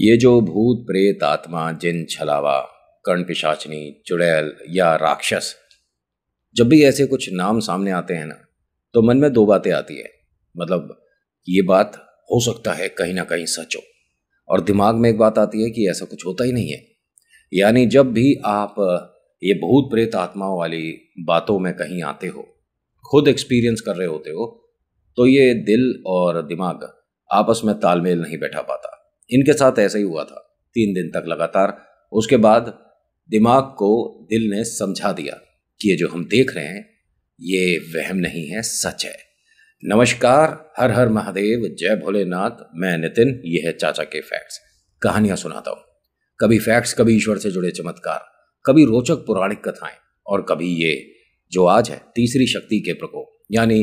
ये जो भूत प्रेत आत्मा जिन छलावा कर्ण पिशाचनी चुड़ैल या राक्षस जब भी ऐसे कुछ नाम सामने आते हैं ना तो मन में दो बातें आती है मतलब ये बात हो सकता है कहीं ना कहीं सच हो और दिमाग में एक बात आती है कि ऐसा कुछ होता ही नहीं है यानी जब भी आप ये भूत प्रेत आत्माओं वाली बातों में कहीं आते हो खुद एक्सपीरियंस कर रहे होते हो तो ये दिल और दिमाग आपस में तालमेल नहीं बैठा पाता इनके साथ ऐसा ही हुआ था तीन दिन तक लगातार उसके बाद दिमाग को दिल ने समझा दिया कि ये जो हम देख रहे हैं ये वहम नहीं है सच है नमस्कार हर हर महादेव जय भोलेनाथ मैं नितिन ये है चाचा के फैक्ट्स कहानियां सुनाता हूं कभी फैक्ट्स कभी ईश्वर से जुड़े चमत्कार कभी रोचक पौराणिक कथाएं और कभी ये जो आज है तीसरी शक्ति के प्रकोप यानी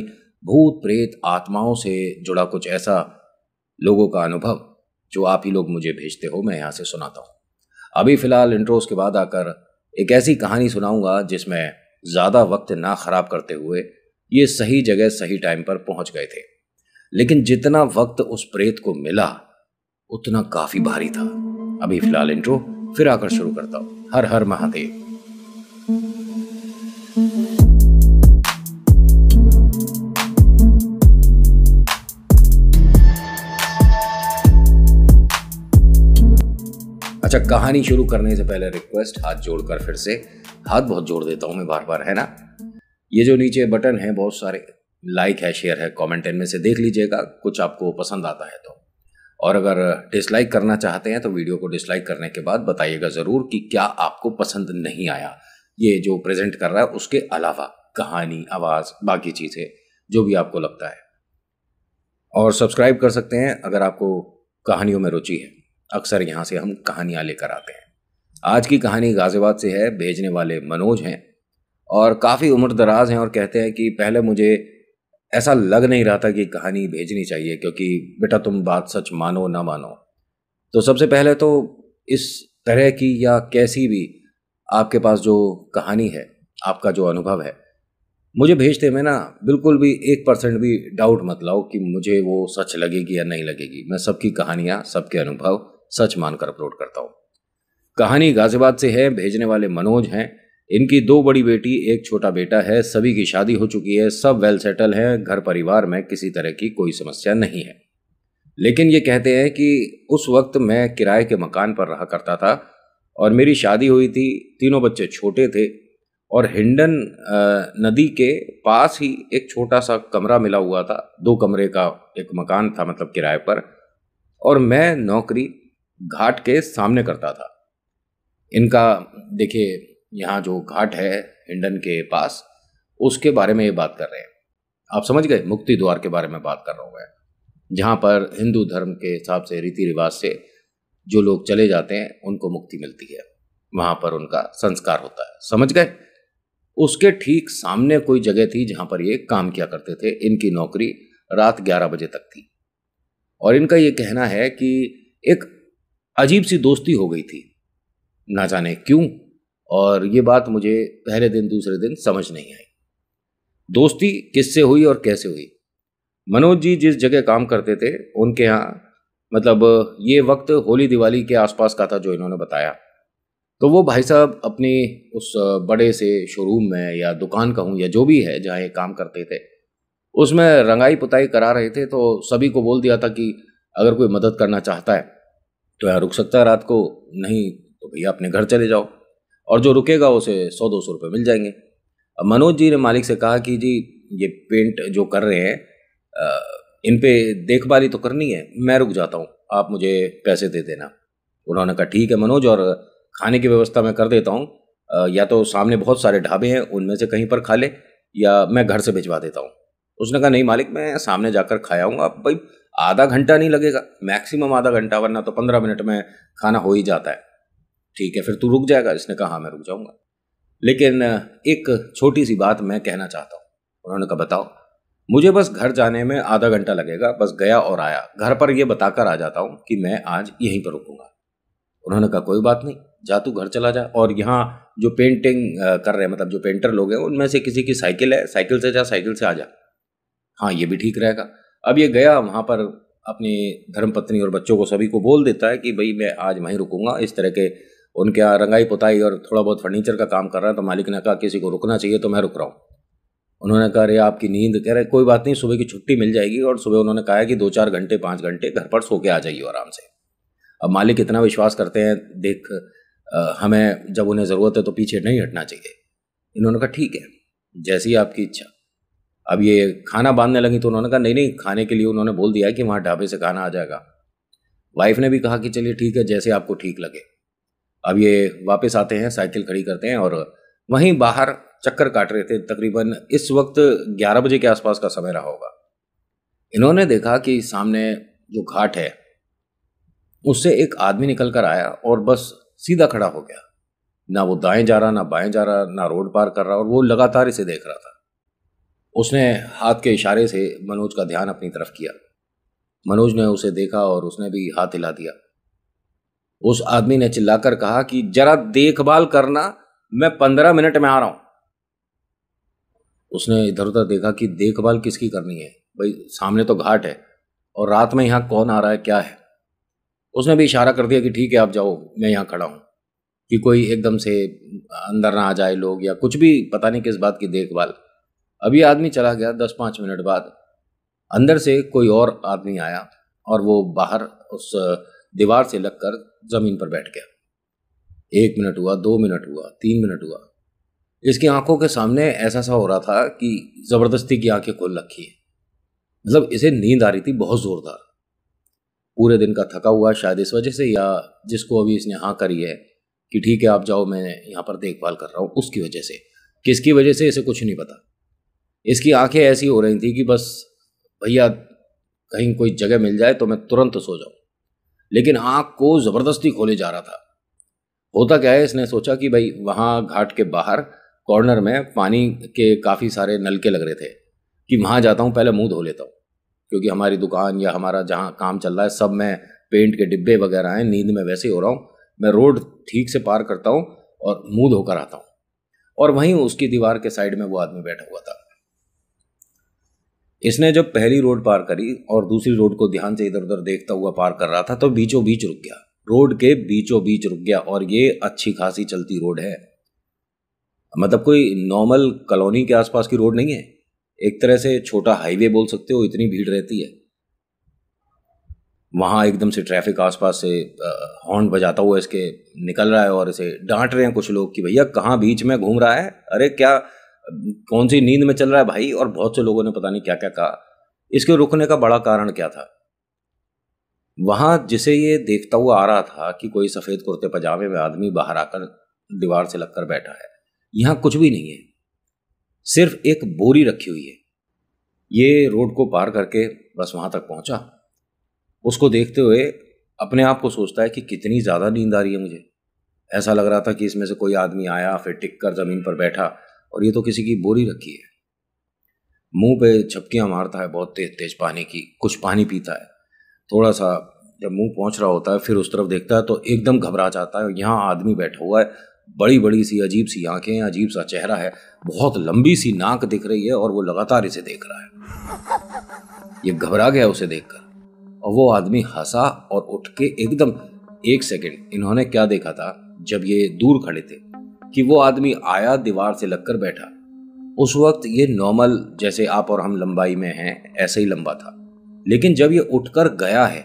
भूत प्रेत आत्माओं से जुड़ा कुछ ऐसा लोगों का अनुभव जो आप ही लोग मुझे भेजते हो मैं यहाँ से सुनाता हूँ अभी फ़िलहाल इंट्रोस के बाद आकर एक ऐसी कहानी सुनाऊंगा जिसमें ज़्यादा वक्त ना ख़राब करते हुए ये सही जगह सही टाइम पर पहुँच गए थे लेकिन जितना वक्त उस प्रेत को मिला उतना काफ़ी भारी था अभी फ़िलहाल इंट्रो फिर आकर शुरू करता हूँ हर हर महादेव कहानी शुरू करने से पहले रिक्वेस्ट हाथ जोड़कर फिर से हाथ बहुत जोड़ देता हूँ मैं बार बार है ना ये जो नीचे बटन है बहुत सारे लाइक है शेयर है कॉमेंट इनमें से देख लीजिएगा कुछ आपको पसंद आता है तो और अगर डिसलाइक करना चाहते हैं तो वीडियो को डिसलाइक करने के बाद बताइएगा ज़रूर कि क्या आपको पसंद नहीं आया ये जो प्रेजेंट कर रहा है उसके अलावा कहानी आवाज़ बाकी चीज़ें जो भी आपको लगता है और सब्सक्राइब कर सकते हैं अगर आपको कहानियों में रुचि है अक्सर यहाँ से हम कहानियाँ लेकर आते हैं आज की कहानी गाजियाबाद से है भेजने वाले मनोज हैं और काफ़ी उम्र दराज हैं और कहते हैं कि पहले मुझे ऐसा लग नहीं रहा था कि कहानी भेजनी चाहिए क्योंकि बेटा तुम बात सच मानो ना मानो तो सबसे पहले तो इस तरह की या कैसी भी आपके पास जो कहानी है आपका जो अनुभव है मुझे भेजते में ना बिल्कुल भी एक परसेंट भी डाउट मत लाओ कि मुझे वो सच लगेगी या नहीं लगेगी मैं सबकी कहानियाँ सबके अनुभव सच मानकर अपलोड करता हूँ कहानी गाजियाबाद से है भेजने वाले मनोज हैं इनकी दो बड़ी बेटी एक छोटा बेटा है सभी की शादी हो चुकी है सब वेल सेटल हैं घर परिवार में किसी तरह की कोई समस्या नहीं है लेकिन ये कहते हैं कि उस वक्त मैं किराए के मकान पर रहा करता था और मेरी शादी हुई थी तीनों बच्चे छोटे थे और हिंडन नदी के पास ही एक छोटा सा कमरा मिला हुआ था दो कमरे का एक मकान था मतलब किराए पर और मैं नौकरी घाट के सामने करता था इनका देखिए यहाँ जो घाट है हिंडन के पास उसके बारे में ये बात कर रहे हैं आप समझ गए मुक्ति द्वार के बारे में बात कर रहा हूँ मैं जहाँ पर हिंदू धर्म के हिसाब से रीति रिवाज से जो लोग चले जाते हैं उनको मुक्ति मिलती है वहाँ पर उनका संस्कार होता है समझ गए उसके ठीक सामने कोई जगह थी जहाँ पर ये काम किया करते थे इनकी नौकरी रात ग्यारह बजे तक थी और इनका ये कहना है कि एक अजीब सी दोस्ती हो गई थी ना जाने क्यों और ये बात मुझे पहले दिन दूसरे दिन समझ नहीं आई दोस्ती किससे हुई और कैसे हुई मनोज जी जिस जगह काम करते थे उनके यहाँ मतलब ये वक्त होली दिवाली के आसपास का था जो इन्होंने बताया तो वो भाई साहब अपने उस बड़े से शोरूम में या दुकान कहूँ या जो भी है जहाँ ये काम करते थे उसमें रंगाई पुताई करा रहे थे तो सभी को बोल दिया था कि अगर कोई मदद करना चाहता है तो यहाँ रुक सकता है रात को नहीं तो भैया अपने घर चले जाओ और जो रुकेगा उसे सौ दो सौ रुपये मिल जाएंगे अब मनोज जी ने मालिक से कहा कि जी ये पेंट जो कर रहे हैं इन पे देखभाली तो करनी है मैं रुक जाता हूँ आप मुझे पैसे दे देना उन्होंने कहा ठीक है मनोज और खाने की व्यवस्था मैं कर देता हूँ या तो सामने बहुत सारे ढाबे हैं उनमें से कहीं पर खा ले या मैं घर से भिजवा देता हूँ उसने कहा नहीं मालिक मैं सामने जाकर खाया हूँ आप भाई आधा घंटा नहीं लगेगा मैक्सिमम आधा घंटा वरना तो पंद्रह मिनट में खाना हो ही जाता है ठीक है फिर तू रुक जाएगा इसने कहा हाँ मैं रुक जाऊंगा लेकिन एक छोटी सी बात मैं कहना चाहता हूँ उन्होंने कहा बताओ मुझे बस घर जाने में आधा घंटा लगेगा बस गया और आया घर पर यह बताकर आ जाता हूँ कि मैं आज यहीं पर रुकूंगा उन्होंने कहा कोई बात नहीं जा तू घर चला जा और यहाँ जो पेंटिंग कर रहे हैं मतलब जो पेंटर लोग हैं उनमें से किसी की साइकिल है साइकिल से जा साइकिल से आ जा हाँ ये भी ठीक रहेगा अब ये गया वहाँ पर अपनी धर्मपत्नी और बच्चों को सभी को बोल देता है कि भाई मैं आज वहीं रुकूंगा इस तरह के उनके यहाँ रंगाई पुताई और थोड़ा बहुत फर्नीचर का काम कर रहा है तो मालिक ने कहा किसी को रुकना चाहिए तो मैं रुक रहा हूँ उन्होंने कहा अरे आपकी नींद कह रहे कोई बात नहीं सुबह की छुट्टी मिल जाएगी और सुबह उन्होंने कहा कि दो चार घंटे पाँच घंटे घर पर सो के आ जाइए आराम से अब मालिक इतना विश्वास करते हैं देख हमें जब उन्हें ज़रूरत है तो पीछे नहीं हटना चाहिए इन्होंने कहा ठीक है जैसी आपकी इच्छा अब ये खाना बांधने लगी तो उन्होंने कहा नहीं नहीं खाने के लिए उन्होंने बोल दिया कि वहाँ ढाबे से खाना आ जाएगा वाइफ ने भी कहा कि चलिए ठीक है जैसे आपको ठीक लगे अब ये वापस आते हैं साइकिल खड़ी करते हैं और वहीं बाहर चक्कर काट रहे थे तकरीबन इस वक्त 11 बजे के आसपास का समय रहा होगा इन्होंने देखा कि सामने जो घाट है उससे एक आदमी निकल कर आया और बस सीधा खड़ा हो गया ना वो दाएं जा रहा ना बाएं जा रहा ना रोड पार कर रहा और वो लगातार इसे देख रहा था उसने हाथ के इशारे से मनोज का ध्यान अपनी तरफ किया मनोज ने उसे देखा और उसने भी हाथ हिला दिया उस आदमी ने चिल्लाकर कहा कि जरा देखभाल करना मैं पंद्रह मिनट में आ रहा हूं उसने इधर उधर देखा कि देखभाल किसकी करनी है भाई सामने तो घाट है और रात में यहां कौन आ रहा है क्या है उसने भी इशारा कर दिया कि ठीक है आप जाओ मैं यहां खड़ा हूं कि कोई एकदम से अंदर ना आ जाए लोग या कुछ भी पता नहीं किस बात की देखभाल अभी आदमी चला गया दस पाँच मिनट बाद अंदर से कोई और आदमी आया और वो बाहर उस दीवार से लगकर ज़मीन पर बैठ गया एक मिनट हुआ दो मिनट हुआ तीन मिनट हुआ इसकी आंखों के सामने ऐसा सा हो रहा था कि ज़बरदस्ती की आंखें खोल रखी है मतलब इसे नींद आ रही थी बहुत ज़ोरदार पूरे दिन का थका हुआ शायद इस वजह से या जिसको अभी इसने हाँ करी है कि ठीक है आप जाओ मैं यहाँ पर देखभाल कर रहा हूँ उसकी वजह से किसकी वजह से इसे कुछ नहीं पता इसकी आंखें ऐसी हो रही थी कि बस भैया कहीं कोई जगह मिल जाए तो मैं तुरंत सो जाऊं लेकिन आंख को ज़बरदस्ती खोले जा रहा था होता क्या है इसने सोचा कि भाई वहाँ घाट के बाहर कॉर्नर में पानी के काफ़ी सारे नलके लग रहे थे कि वहाँ जाता हूँ पहले मुंह धो लेता हूँ क्योंकि हमारी दुकान या हमारा जहाँ काम चल रहा है सब में पेंट के डिब्बे वगैरह हैं नींद में वैसे ही हो रहा हूँ मैं रोड ठीक से पार करता हूँ और मुंह धोकर आता हूँ और वहीं उसकी दीवार के साइड में वो आदमी बैठा हुआ था इसने जब पहली रोड पार करी और दूसरी रोड को ध्यान से इधर उधर देखता हुआ पार कर रहा था तो बीचों बीच रुक गया रोड के बीचों बीच रुक गया और ये अच्छी खासी चलती रोड है मतलब कोई नॉर्मल कॉलोनी के आसपास की रोड नहीं है एक तरह से छोटा हाईवे बोल सकते हो इतनी भीड़ रहती है वहां एकदम से ट्रैफिक आसपास से हॉर्न बजाता हुआ इसके निकल रहा है और इसे डांट रहे हैं कुछ लोग कि भैया कहाँ बीच में घूम रहा है अरे क्या कौन सी नींद में चल रहा है भाई और बहुत से लोगों ने पता नहीं क्या क्या कहा इसके रुकने का बड़ा कारण क्या था वहां जिसे ये देखता हुआ आ रहा था कि कोई सफेद कुर्ते पजामे में आदमी बाहर आकर दीवार से लगकर बैठा है यहां कुछ भी नहीं है सिर्फ एक बोरी रखी हुई है ये रोड को पार करके बस वहां तक पहुंचा उसको देखते हुए अपने आप को सोचता है कि कितनी ज़्यादा नींद आ रही है मुझे ऐसा लग रहा था कि इसमें से कोई आदमी आया फिर टिक कर ज़मीन पर बैठा और ये तो किसी की बोरी रखी है मुंह पे छपकियां मारता है बहुत तेज तेज पानी की कुछ पानी पीता है थोड़ा सा जब मुंह पहुंच रहा होता है फिर उस तरफ देखता है तो एकदम घबरा जाता है यहाँ आदमी बैठा हुआ है बड़ी बड़ी सी अजीब सी आंखें हैं अजीब सा चेहरा है बहुत लंबी सी नाक दिख रही है और वो लगातार इसे देख रहा है ये घबरा गया उसे देखकर और वो आदमी हंसा और उठ के एकदम एक सेकेंड इन्होंने क्या देखा था जब ये दूर खड़े थे कि वो आदमी आया दीवार से लगकर बैठा उस वक्त ये नॉर्मल जैसे आप और हम लंबाई में हैं ऐसे ही लंबा था लेकिन जब ये उठकर गया है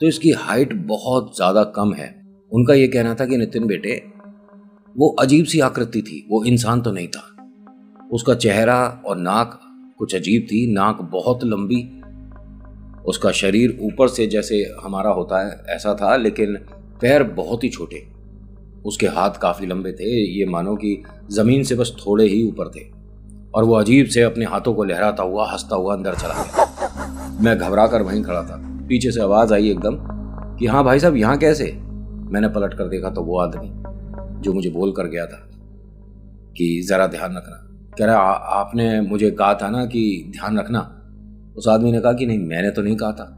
तो इसकी हाइट बहुत ज़्यादा कम है उनका ये कहना था कि नितिन बेटे वो अजीब सी आकृति थी वो इंसान तो नहीं था उसका चेहरा और नाक कुछ अजीब थी नाक बहुत लंबी उसका शरीर ऊपर से जैसे हमारा होता है ऐसा था लेकिन पैर बहुत ही छोटे उसके हाथ काफ़ी लंबे थे ये मानो कि ज़मीन से बस थोड़े ही ऊपर थे और वो अजीब से अपने हाथों को लहराता हुआ हंसता हुआ अंदर चला गया मैं घबरा कर वहीं खड़ा था पीछे से आवाज़ आई एकदम कि हाँ भाई साहब यहाँ कैसे मैंने पलट कर देखा तो वो आदमी जो मुझे बोल कर गया था कि ज़रा ध्यान रखना कह रहा आपने मुझे कहा था ना कि ध्यान रखना उस आदमी ने कहा कि नहीं मैंने तो नहीं कहा था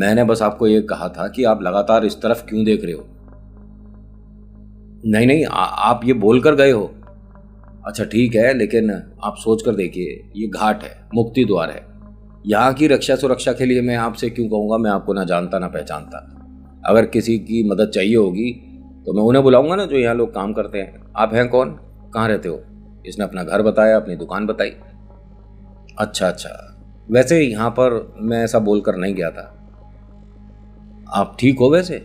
मैंने बस आपको ये कहा था कि आप लगातार इस तरफ क्यों देख रहे हो नहीं नहीं आ, आप ये बोल कर गए हो अच्छा ठीक है लेकिन आप सोच कर देखिए ये घाट है मुक्ति द्वार है यहाँ की रक्षा सुरक्षा के लिए मैं आपसे क्यों कहूँगा मैं आपको ना जानता ना पहचानता अगर किसी की मदद चाहिए होगी तो मैं उन्हें बुलाऊंगा ना जो यहाँ लोग काम करते हैं आप हैं कौन कहाँ रहते हो इसने अपना घर बताया अपनी दुकान बताई अच्छा अच्छा वैसे यहाँ पर मैं ऐसा बोलकर नहीं गया था आप ठीक हो वैसे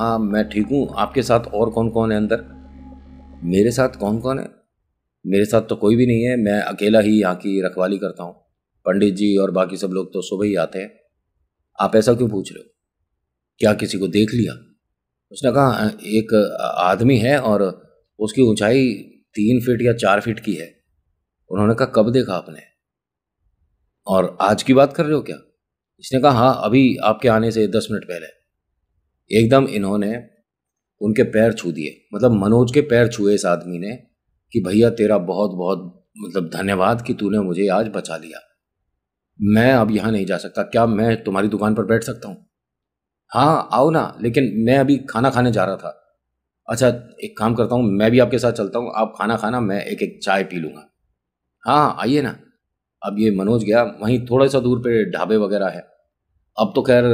हाँ मैं ठीक हूँ आपके साथ और कौन कौन है अंदर मेरे साथ कौन कौन है मेरे साथ तो कोई भी नहीं है मैं अकेला ही यहाँ की रखवाली करता हूँ पंडित जी और बाकी सब लोग तो सुबह ही आते हैं आप ऐसा क्यों पूछ रहे हो क्या किसी को देख लिया उसने कहा एक आदमी है और उसकी ऊंचाई तीन फीट या चार फीट की है उन्होंने कहा कब देखा आपने और आज की बात कर रहे हो क्या इसने कहा हाँ अभी आपके आने से दस मिनट पहले एकदम इन्होंने उनके पैर छू दिए मतलब मनोज के पैर छुए इस आदमी ने कि भैया तेरा बहुत बहुत मतलब धन्यवाद कि तूने मुझे आज बचा लिया मैं अब यहाँ नहीं जा सकता क्या मैं तुम्हारी दुकान पर बैठ सकता हूँ हाँ आओ ना लेकिन मैं अभी खाना खाने जा रहा था अच्छा एक काम करता हूँ मैं भी आपके साथ चलता हूँ आप खाना खाना मैं एक एक चाय पी लूँगा हाँ, हाँ आइए ना अब ये मनोज गया वहीं थोड़ा सा दूर पे ढाबे वगैरह है अब तो खैर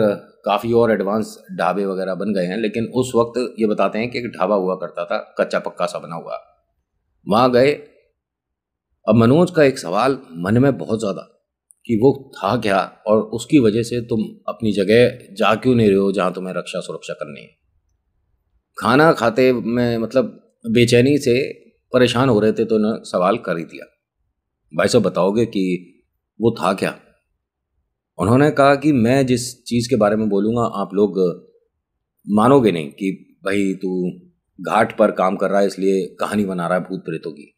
काफ़ी और एडवांस ढाबे वगैरह बन गए हैं लेकिन उस वक्त ये बताते हैं कि एक ढाबा हुआ करता था कच्चा पक्का सा बना हुआ वहाँ गए अब मनोज का एक सवाल मन में बहुत ज़्यादा कि वो था क्या और उसकी वजह से तुम अपनी जगह जा क्यों नहीं रहे हो जहाँ तुम्हें रक्षा सुरक्षा करनी है खाना खाते में मतलब बेचैनी से परेशान हो रहे थे तो उन्होंने सवाल कर ही दिया भाई साहब बताओगे कि वो था क्या उन्होंने कहा कि मैं जिस चीज़ के बारे में बोलूँगा आप लोग मानोगे नहीं कि भाई तू घाट पर काम कर रहा है इसलिए कहानी बना रहा है भूत प्रेतों की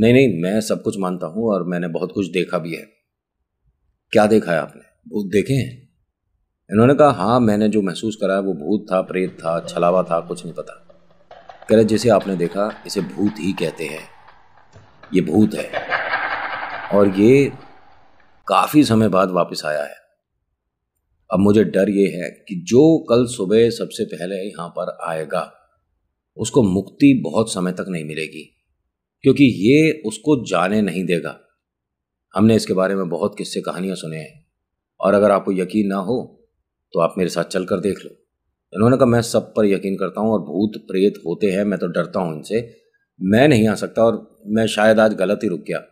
नहीं नहीं मैं सब कुछ मानता हूँ और मैंने बहुत कुछ देखा भी है क्या देखा है आपने भूत देखे हैं इन्होंने कहा हाँ मैंने जो महसूस करा है वो भूत था प्रेत था छलावा था कुछ नहीं पता कह रहे जिसे आपने देखा इसे भूत ही कहते हैं ये भूत है और ये काफ़ी समय बाद वापस आया है अब मुझे डर ये है कि जो कल सुबह सबसे पहले यहां पर आएगा उसको मुक्ति बहुत समय तक नहीं मिलेगी क्योंकि ये उसको जाने नहीं देगा हमने इसके बारे में बहुत किस्से कहानियां सुने हैं और अगर आपको यकीन ना हो तो आप मेरे साथ चल कर देख लो इन्होंने कहा मैं सब पर यकीन करता हूँ और भूत प्रेत होते हैं मैं तो डरता हूँ इनसे मैं नहीं आ सकता और मैं शायद आज गलत ही रुक गया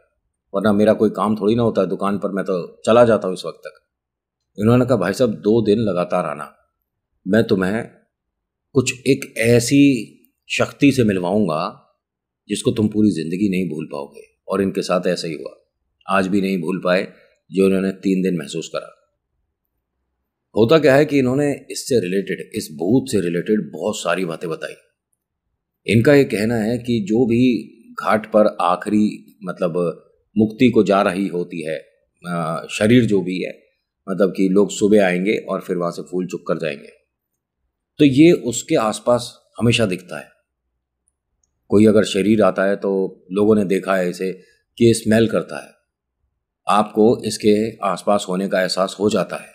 वरना मेरा कोई काम थोड़ी ना होता है दुकान पर मैं तो चला जाता हूँ इस वक्त तक इन्होंने कहा भाई साहब दो दिन लगातार आना मैं तुम्हें कुछ एक ऐसी शक्ति से मिलवाऊंगा जिसको तुम पूरी ज़िंदगी नहीं भूल पाओगे और इनके साथ ऐसा ही हुआ आज भी नहीं भूल पाए जो इन्होंने तीन दिन महसूस करा होता क्या है कि इन्होंने इससे रिलेटेड इस भूत से रिलेटेड बहुत सारी बातें बताई इनका ये कहना है कि जो भी घाट पर आखिरी मतलब मुक्ति को जा रही होती है शरीर जो भी है मतलब कि लोग सुबह आएंगे और फिर वहां से फूल चुक कर जाएंगे तो ये उसके आसपास हमेशा दिखता है कोई अगर शरीर आता है तो लोगों ने देखा है इसे कि ये स्मेल करता है आपको इसके आसपास होने का एहसास हो जाता है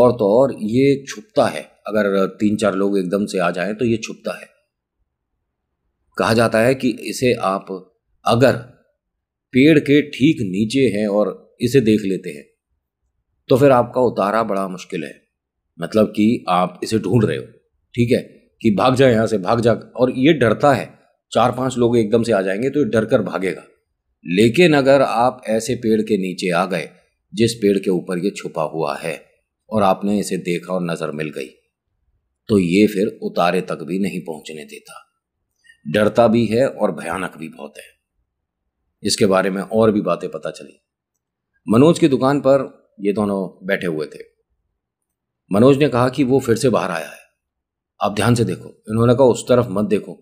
और तो और ये छुपता है अगर तीन चार लोग एकदम से आ जाएं तो ये छुपता है कहा जाता है कि इसे आप अगर पेड़ के ठीक नीचे है और इसे देख लेते हैं तो फिर आपका उतारा बड़ा मुश्किल है मतलब कि आप इसे ढूंढ रहे हो ठीक है कि भाग जाए यहां से भाग जा और ये डरता है चार पांच लोग एकदम से आ जाएंगे तो ये डर कर भागेगा लेकिन अगर आप ऐसे पेड़ के नीचे आ गए जिस पेड़ के ऊपर ये छुपा हुआ है और आपने इसे देखा और नज़र मिल गई तो ये फिर उतारे तक भी नहीं पहुंचने देता डरता भी है और भयानक भी बहुत है इसके बारे में और भी बातें पता चली मनोज की दुकान पर ये दोनों बैठे हुए थे मनोज ने कहा कि वो फिर से बाहर आया है आप ध्यान से देखो इन्होंने कहा उस तरफ मत देखो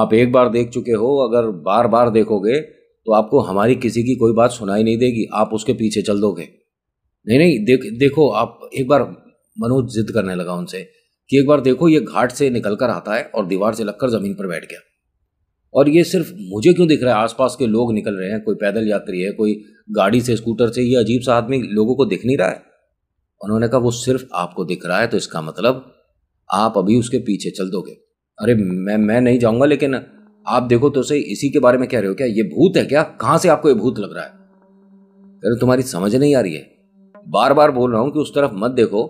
आप एक बार देख चुके हो अगर बार बार देखोगे तो आपको हमारी किसी की कोई बात सुनाई नहीं देगी आप उसके पीछे चल दोगे नहीं नहीं देख देखो आप एक बार मनोज जिद करने लगा उनसे कि एक बार देखो ये घाट से निकल कर आता है और दीवार से लगकर जमीन पर बैठ गया और ये सिर्फ मुझे क्यों दिख रहा है आसपास के लोग निकल रहे हैं कोई पैदल यात्री है कोई गाड़ी से स्कूटर से ये अजीब सा आदमी लोगों को दिख नहीं रहा है उन्होंने कहा वो सिर्फ आपको दिख रहा है तो इसका मतलब आप अभी उसके पीछे चल दोगे अरे मैं मैं नहीं जाऊंगा लेकिन आप देखो तो सही इसी के बारे में कह रहे हो क्या ये भूत है क्या कहाँ से आपको ये भूत लग रहा है अरे तुम्हारी समझ नहीं आ रही है बार बार बोल रहा हूं कि उस तरफ मत देखो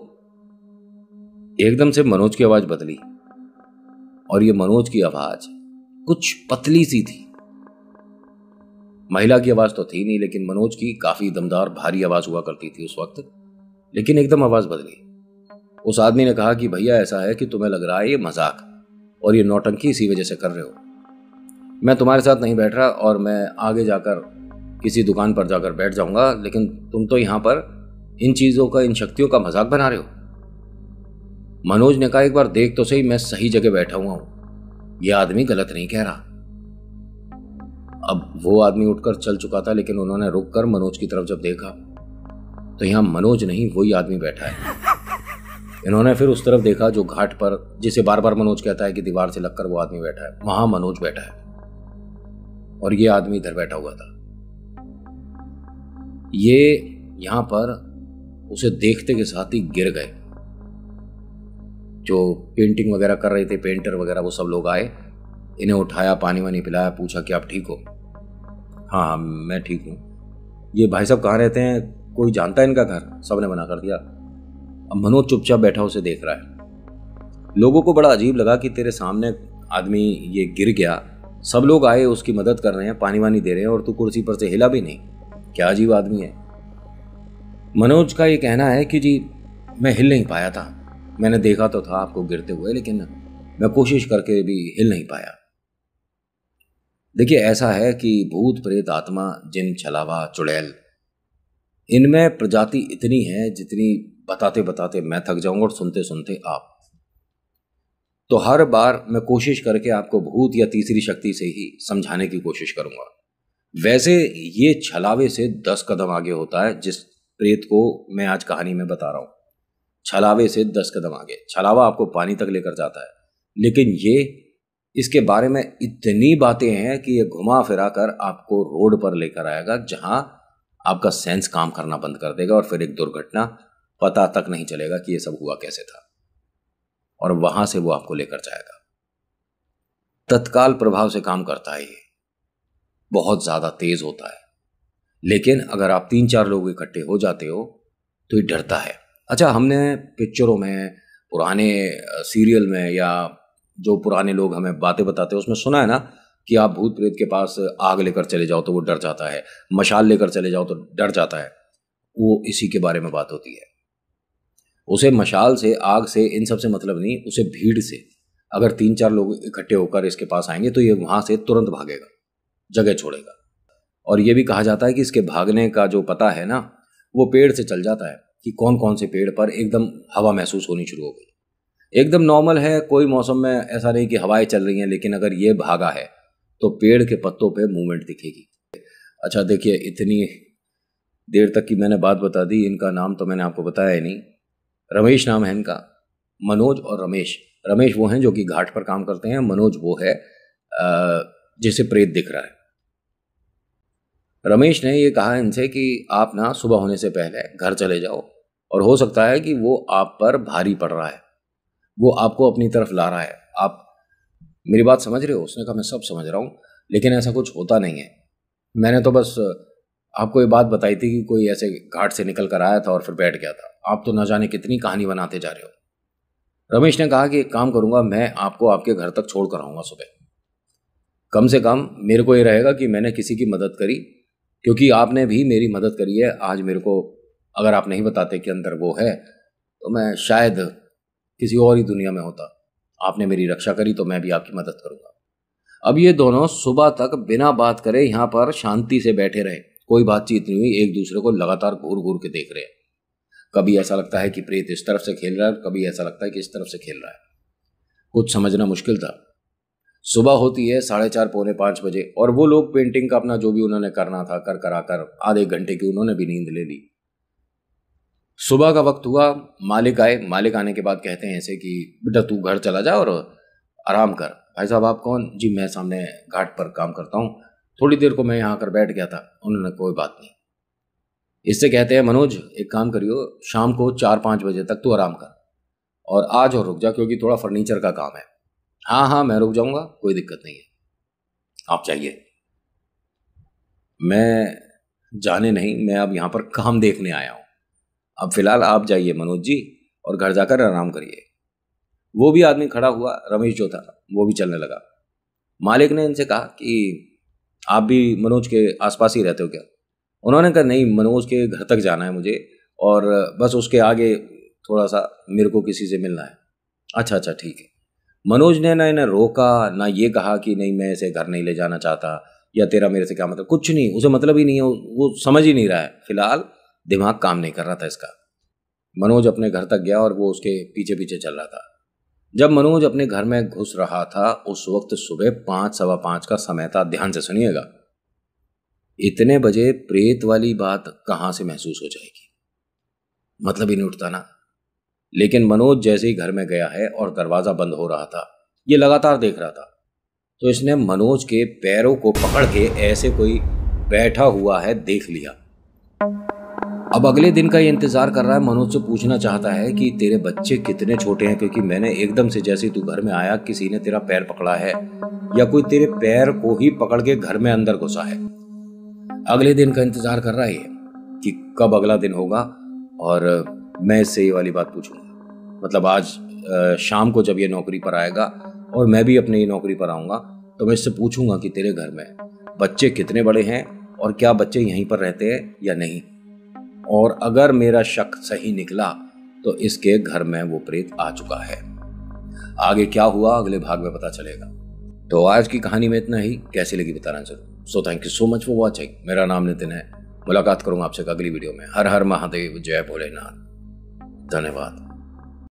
एकदम से मनोज की आवाज बदली और ये मनोज की आवाज़ कुछ पतली सी थी महिला की आवाज तो थी नहीं लेकिन मनोज की काफी दमदार भारी आवाज हुआ करती थी उस वक्त लेकिन एकदम आवाज बदली उस आदमी ने कहा कि भैया ऐसा है कि तुम्हें लग रहा है ये मजाक और ये नौटंकी इसी वजह से कर रहे हो मैं तुम्हारे साथ नहीं बैठ रहा और मैं आगे जाकर किसी दुकान पर जाकर बैठ जाऊंगा लेकिन तुम तो यहां पर इन चीज़ों का इन शक्तियों का मजाक बना रहे हो मनोज ने कहा एक बार देख तो सही मैं सही जगह बैठा हुआ हूं यह आदमी गलत नहीं कह रहा अब वो आदमी उठकर चल चुका था लेकिन उन्होंने रुक कर मनोज की तरफ जब देखा तो यहां मनोज नहीं वही आदमी बैठा है इन्होंने फिर उस तरफ देखा जो घाट पर जिसे बार बार मनोज कहता है कि दीवार से लगकर वो आदमी बैठा है वहां मनोज बैठा है और ये आदमी इधर बैठा हुआ था ये यहां पर उसे देखते के साथ ही गिर गए जो पेंटिंग वगैरह कर रहे थे पेंटर वगैरह वो सब लोग आए इन्हें उठाया पानी वानी पिलाया पूछा कि आप ठीक हो हाँ, हाँ मैं ठीक हूँ ये भाई साहब कहाँ रहते हैं कोई जानता है इनका घर सब ने मना कर दिया अब मनोज चुपचाप बैठा उसे देख रहा है लोगों को बड़ा अजीब लगा कि तेरे सामने आदमी ये गिर गया सब लोग आए उसकी मदद कर रहे हैं पानी वानी दे रहे हैं और तू कुर्सी पर से हिला भी नहीं क्या अजीब आदमी है मनोज का ये कहना है कि जी मैं हिल नहीं पाया था मैंने देखा तो था आपको गिरते हुए लेकिन मैं कोशिश करके भी हिल नहीं पाया देखिए ऐसा है कि भूत प्रेत आत्मा जिन छलावा चुड़ैल इनमें प्रजाति इतनी है जितनी बताते बताते मैं थक जाऊंगा और सुनते सुनते आप तो हर बार मैं कोशिश करके आपको भूत या तीसरी शक्ति से ही समझाने की कोशिश करूंगा वैसे ये छलावे से दस कदम आगे होता है जिस प्रेत को मैं आज कहानी में बता रहा हूं छलावे से दस कदम आगे छलावा आपको पानी तक लेकर जाता है लेकिन ये इसके बारे में इतनी बातें हैं कि ये घुमा फिरा कर आपको रोड पर लेकर आएगा जहां आपका सेंस काम करना बंद कर देगा और फिर एक दुर्घटना पता तक नहीं चलेगा कि ये सब हुआ कैसे था और वहां से वो आपको लेकर जाएगा तत्काल प्रभाव से काम करता है ये बहुत ज़्यादा तेज़ होता है लेकिन अगर आप तीन चार लोग इकट्ठे हो जाते हो तो ये डरता है अच्छा हमने पिक्चरों में पुराने सीरियल में या जो पुराने लोग हमें बातें बताते हैं उसमें सुना है ना कि आप भूत प्रेत के पास आग लेकर चले जाओ तो वो डर जाता है मशाल लेकर चले जाओ तो डर जाता है वो इसी के बारे में बात होती है उसे मशाल से आग से इन सब से मतलब नहीं उसे भीड़ से अगर तीन चार लोग इकट्ठे होकर इसके पास आएंगे तो ये वहाँ से तुरंत भागेगा जगह छोड़ेगा और ये भी कहा जाता है कि इसके भागने का जो पता है ना वो पेड़ से चल जाता है कि कौन कौन से पेड़ पर एकदम हवा महसूस होनी शुरू हो गई एकदम नॉर्मल है कोई मौसम में ऐसा नहीं कि हवाएं चल रही हैं लेकिन अगर ये भागा है तो पेड़ के पत्तों पे मूवमेंट दिखेगी अच्छा देखिए इतनी देर तक की मैंने बात बता दी इनका नाम तो मैंने आपको बताया ही नहीं रमेश नाम है इनका मनोज और रमेश रमेश वो हैं जो कि घाट पर काम करते हैं मनोज वो है जिसे प्रेत दिख रहा है रमेश ने ये कहा इनसे कि आप ना सुबह होने से पहले घर चले जाओ और हो सकता है कि वो आप पर भारी पड़ रहा है वो आपको अपनी तरफ ला रहा है आप मेरी बात समझ रहे हो उसने कहा मैं सब समझ रहा हूँ लेकिन ऐसा कुछ होता नहीं है मैंने तो बस आपको ये बात बताई थी कि कोई ऐसे घाट से निकल कर आया था और फिर बैठ गया था आप तो ना जाने कितनी कहानी बनाते जा रहे हो रमेश ने कहा कि एक काम करूंगा मैं आपको आपके घर तक छोड़ कर आऊँगा सुबह कम से कम मेरे को ये रहेगा कि मैंने किसी की मदद करी क्योंकि आपने भी मेरी मदद करी है आज मेरे को अगर आप नहीं बताते कि अंदर वो है तो मैं शायद किसी और ही दुनिया में होता आपने मेरी रक्षा करी तो मैं भी आपकी मदद करूंगा अब ये दोनों सुबह तक बिना बात करे यहां पर शांति से बैठे रहे कोई बातचीत नहीं हुई एक दूसरे को लगातार घूर घूर के देख रहे हैं कभी ऐसा लगता है कि प्रेत इस तरफ से खेल रहा है कभी ऐसा लगता है कि इस तरफ से खेल रहा है कुछ समझना मुश्किल था सुबह होती है साढ़े चार पौने पांच बजे और वो लोग पेंटिंग का अपना जो भी उन्होंने करना था कर करा कर आधे घंटे की उन्होंने भी नींद ले ली सुबह का वक्त हुआ मालिक आए मालिक आने के बाद कहते हैं ऐसे कि बेटा तू घर चला जा और आराम कर भाई साहब आप कौन जी मैं सामने घाट पर काम करता हूँ थोड़ी देर को मैं यहाँ कर बैठ गया था उन्होंने कोई बात नहीं इससे कहते हैं मनोज एक काम करियो शाम को चार पाँच बजे तक तू आराम कर और आज और रुक जा क्योंकि थोड़ा फर्नीचर का काम है हाँ हाँ मैं रुक जाऊंगा कोई दिक्कत नहीं है आप चाहिए मैं जाने नहीं मैं अब यहाँ पर काम देखने आया हूँ अब फिलहाल आप जाइए मनोज जी और घर जाकर आराम करिए वो भी आदमी खड़ा हुआ रमेश जो था वो भी चलने लगा मालिक ने इनसे कहा कि आप भी मनोज के आसपास ही रहते हो क्या उन्होंने कहा नहीं मनोज के घर तक जाना है मुझे और बस उसके आगे थोड़ा सा मेरे को किसी से मिलना है अच्छा अच्छा ठीक है मनोज ने ना इन्हें रोका ना ये कहा कि नहीं मैं इसे घर नहीं ले जाना चाहता या तेरा मेरे से क्या मतलब कुछ नहीं उसे मतलब ही नहीं है वो समझ ही नहीं रहा है फिलहाल दिमाग काम नहीं कर रहा था इसका मनोज अपने घर तक गया और वो उसके पीछे पीछे चल रहा था जब मनोज अपने घर में घुस रहा था उस वक्त सुबह पांच सवा पांच का समय था ध्यान से सुनिएगा इतने बजे प्रेत वाली बात कहां से महसूस हो जाएगी मतलब ही नहीं उठता ना लेकिन मनोज जैसे ही घर में गया है और दरवाज़ा बंद हो रहा था ये लगातार देख रहा था तो इसने मनोज के पैरों को पकड़ के ऐसे कोई बैठा हुआ है देख लिया अब अगले दिन का ये इंतज़ार कर रहा है मनोज से पूछना चाहता है कि तेरे बच्चे कितने छोटे हैं क्योंकि मैंने एकदम से जैसे तू घर में आया किसी ने तेरा पैर पकड़ा है या कोई तेरे पैर को ही पकड़ के घर में अंदर घुसा है अगले दिन का इंतज़ार कर रहा है कि कब अगला दिन होगा और मैं इससे ये वाली बात पूछूंगा मतलब आज शाम को जब ये नौकरी पर आएगा और मैं भी अपनी नौकरी पर आऊँगा तो मैं इससे पूछूंगा कि तेरे घर में बच्चे कितने बड़े हैं और क्या बच्चे यहीं पर रहते हैं या नहीं और अगर मेरा शक सही निकला तो इसके घर में वो प्रेत आ चुका है आगे क्या हुआ अगले भाग में पता चलेगा तो आज की कहानी में इतना ही कैसी लगी बताना जरूर so thank you so much for watching मेरा नाम नितिन है मुलाकात करूंगा आपसे अगली वीडियो में हर हर महादेव जय भोलेनाथ धन्यवाद